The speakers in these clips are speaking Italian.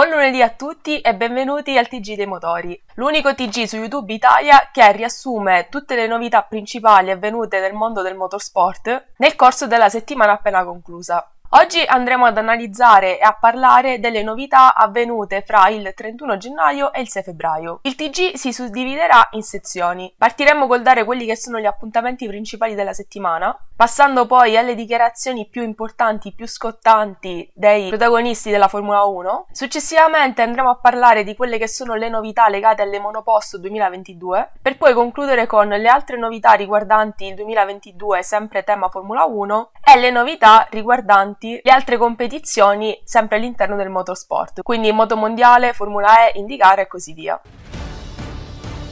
Buon lunedì a tutti e benvenuti al TG dei Motori, l'unico TG su YouTube Italia che riassume tutte le novità principali avvenute nel mondo del motorsport nel corso della settimana appena conclusa. Oggi andremo ad analizzare e a parlare delle novità avvenute fra il 31 gennaio e il 6 febbraio. Il TG si suddividerà in sezioni. Partiremo col dare quelli che sono gli appuntamenti principali della settimana, passando poi alle dichiarazioni più importanti, più scottanti dei protagonisti della Formula 1. Successivamente andremo a parlare di quelle che sono le novità legate alle monoposto 2022, per poi concludere con le altre novità riguardanti il 2022, sempre tema Formula 1, e le novità riguardanti avanti le altre competizioni sempre all'interno del motorsport, quindi moto mondiale, Formula E, IndyCar e così via.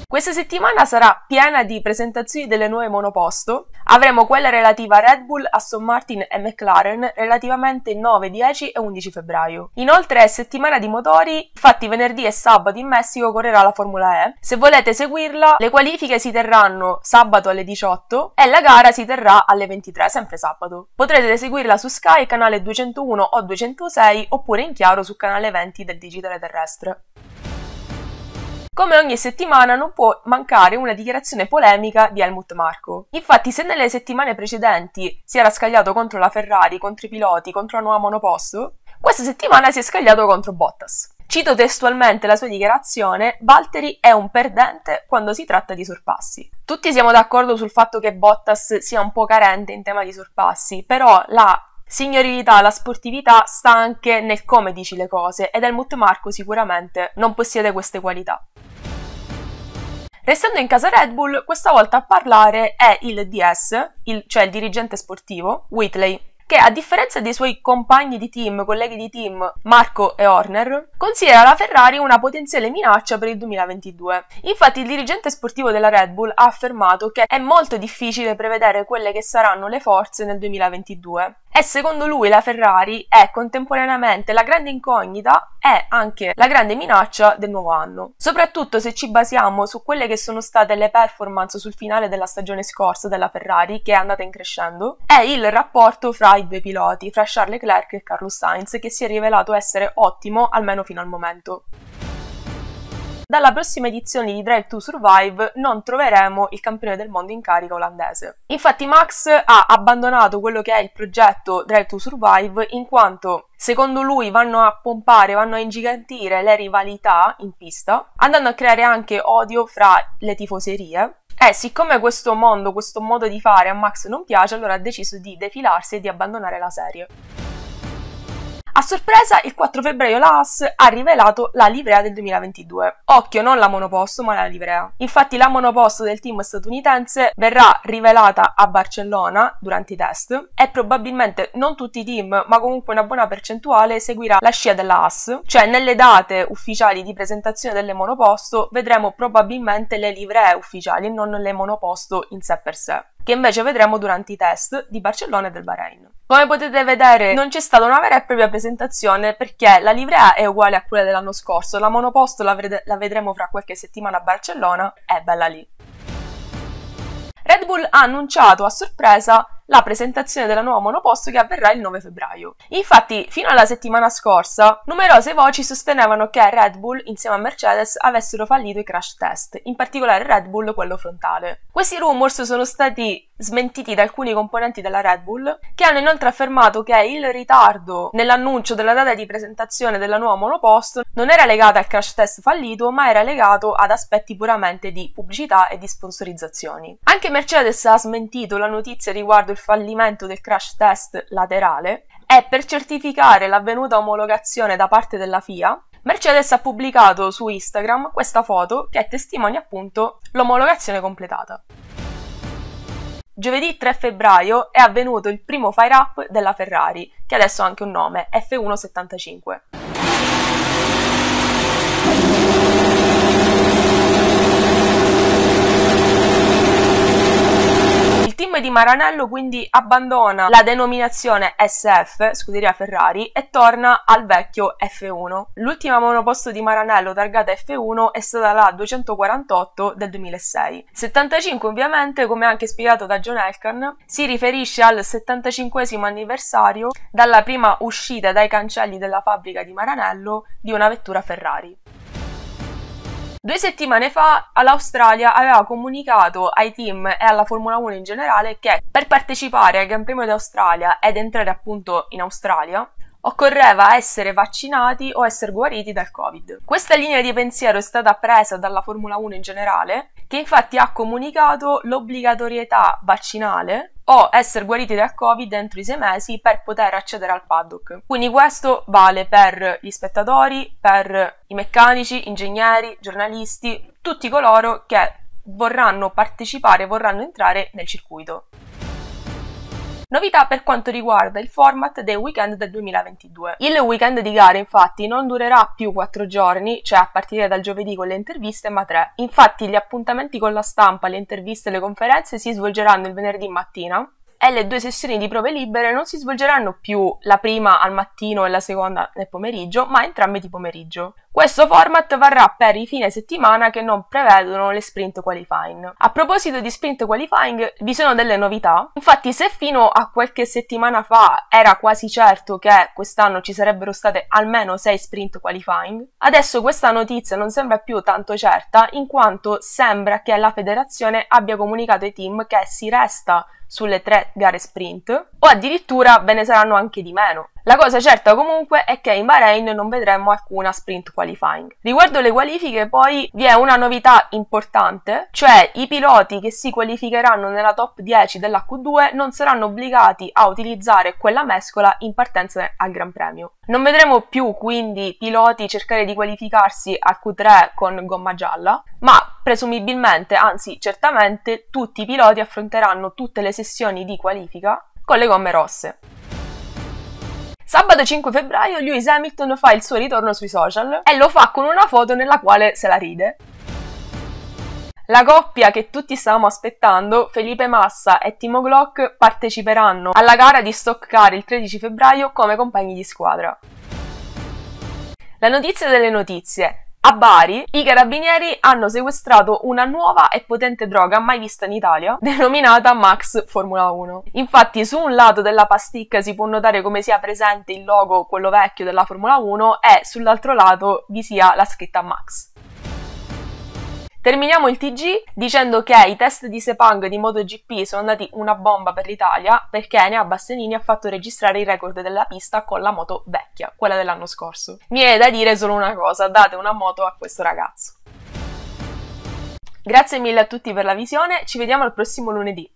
Questa settimana sarà piena di presentazioni delle nuove monoposto. Avremo quella relativa a Red Bull, Aston Martin e McLaren relativamente il 9, 10 e 11 febbraio. Inoltre è settimana di motori, infatti venerdì e sabato in Messico correrà la Formula E. Se volete seguirla, le qualifiche si terranno sabato alle 18 e la gara si terrà alle 23, sempre sabato. Potrete seguirla su Sky, canale 201 o 206 oppure in chiaro su canale 20 del Digitale Terrestre. Come ogni settimana non può mancare una dichiarazione polemica di Helmut Marko. Infatti, se nelle settimane precedenti si era scagliato contro la Ferrari, contro i piloti, contro la nuova monoposto, questa settimana si è scagliato contro Bottas. Cito testualmente la sua dichiarazione, Valtteri è un perdente quando si tratta di sorpassi. Tutti siamo d'accordo sul fatto che Bottas sia un po' carente in tema di sorpassi, però la Signorilità, la sportività sta anche nel come dici le cose ed Helmut Marco sicuramente non possiede queste qualità. Restando in casa Red Bull, questa volta a parlare è il DS, il, cioè il dirigente sportivo, Whitley, che a differenza dei suoi compagni di team, colleghi di team Marco e Horner, considera la Ferrari una potenziale minaccia per il 2022. Infatti il dirigente sportivo della Red Bull ha affermato che è molto difficile prevedere quelle che saranno le forze nel 2022 e secondo lui la Ferrari è contemporaneamente la grande incognita e anche la grande minaccia del nuovo anno, soprattutto se ci basiamo su quelle che sono state le performance sul finale della stagione scorsa della Ferrari che è andata in crescendo è il rapporto fra i due piloti, fra Charles Leclerc e Carlos Sainz che si è rivelato essere ottimo almeno fino al momento. Dalla prossima edizione di Drive to Survive non troveremo il campione del mondo in carica olandese. Infatti Max ha abbandonato quello che è il progetto Drive to Survive in quanto Secondo lui vanno a pompare, vanno a ingigantire le rivalità in pista, andando a creare anche odio fra le tifoserie. E siccome questo mondo, questo modo di fare a Max non piace, allora ha deciso di defilarsi e di abbandonare la serie sorpresa, il 4 febbraio la AS ha rivelato la livrea del 2022. Occhio, non la monoposto, ma la livrea. Infatti la monoposto del team statunitense verrà rivelata a Barcellona durante i test e probabilmente non tutti i team, ma comunque una buona percentuale seguirà la scia della AS, cioè nelle date ufficiali di presentazione delle monoposto vedremo probabilmente le livree ufficiali e non le monoposto in sé per sé, che invece vedremo durante i test di Barcellona e del Bahrain. Come potete vedere non c'è stata una vera e propria presentazione perché la livrea è uguale a quella dell'anno scorso, la monoposto la, ved- la vedremo fra qualche settimana a Barcellona, è bella lì. Red Bull ha annunciato a sorpresa la presentazione della nuova monoposto che avverrà il 9 febbraio. Infatti, fino alla settimana scorsa, numerose voci sostenevano che Red Bull, insieme a Mercedes, avessero fallito i crash test, in particolare Red Bull quello frontale. Questi rumors sono stati smentiti da alcuni componenti della Red Bull, che hanno inoltre affermato che il ritardo nell'annuncio della data di presentazione della nuova monoposto non era legato al crash test fallito, ma era legato ad aspetti puramente di pubblicità e di sponsorizzazioni. Anche Mercedes ha smentito la notizia riguardo il fallimento del crash test laterale e per certificare l'avvenuta omologazione da parte della FIA, Mercedes ha pubblicato su Instagram questa foto che testimonia appunto l'omologazione completata. Giovedì 3 febbraio è avvenuto il primo fire up della Ferrari, che adesso ha anche un nome, F175. nome di Maranello quindi abbandona la denominazione SF, scuderia Ferrari, e torna al vecchio F1. L'ultima monoposto di Maranello targata F1 è stata la 248 del 2006. 75 ovviamente, come anche spiegato da John Elkan, si riferisce al 75 anniversario dalla prima uscita dai cancelli della fabbrica di Maranello di una vettura Ferrari. Due settimane fa l'Australia aveva comunicato ai team e alla Formula 1 in generale che per partecipare al Gran Premio d'Australia ed entrare appunto in Australia occorreva essere vaccinati o essere guariti dal Covid. Questa linea di pensiero è stata presa dalla Formula 1 in generale, che infatti ha comunicato l'obbligatorietà vaccinale o essere guariti dal Covid entro i sei mesi per poter accedere al paddock. Quindi questo vale per gli spettatori, per i meccanici, ingegneri, giornalisti, tutti coloro che vorranno partecipare, vorranno entrare nel circuito. Novità per quanto riguarda il format dei weekend del 2022. Il weekend di gara, infatti non durerà più 4 giorni, cioè a partire dal giovedì con le interviste, ma 3. Infatti gli appuntamenti con la stampa, le interviste e le conferenze si svolgeranno il venerdì mattina e le due sessioni di prove libere non si svolgeranno più la prima al mattino e la seconda nel pomeriggio, ma entrambe di pomeriggio. Questo format varrà per i fine settimana che non prevedono le sprint qualifying. A proposito di sprint qualifying, vi sono delle novità. Infatti, se fino a qualche settimana fa era quasi certo che quest'anno ci sarebbero state almeno 6 sprint qualifying, adesso questa notizia non sembra più tanto certa, in quanto sembra che la federazione abbia comunicato ai team che si resta sulle tre gare sprint o addirittura ve ne saranno anche di meno. La cosa certa comunque è che in Bahrain non vedremo alcuna sprint qualifying. Riguardo le qualifiche poi vi è una novità importante, cioè i piloti che si qualificheranno nella top 10 della Q2 non saranno obbligati a utilizzare quella mescola in partenza al Gran Premio. Non vedremo più quindi piloti cercare di qualificarsi al Q3 con gomma gialla, ma presumibilmente, anzi certamente, tutti i piloti affronteranno tutte le sessioni di qualifica con le gomme rosse. Sabato 5 febbraio Lewis Hamilton fa il suo ritorno sui social e lo fa con una foto nella quale se la ride. La coppia che tutti stavamo aspettando, Felipe Massa e Timo Glock, parteciperanno alla gara di Stock Car il 13 febbraio come compagni di squadra. La notizia delle notizie, a Bari i carabinieri hanno sequestrato una nuova e potente droga mai vista in Italia, denominata Max Formula 1. Infatti su un lato della pasticca si può notare come sia presente il logo, quello vecchio della Formula 1, e sull'altro lato vi sia la scritta Max. Terminiamo il TG dicendo che i test di Sepang di MotoGP sono andati una bomba per l'Italia perché Nea Bastianini ha fatto registrare il record della pista con la moto vecchia, quella dell'anno scorso. Mi è da dire solo una cosa, date una moto a questo ragazzo. Grazie mille a tutti per la visione, ci vediamo al prossimo lunedì.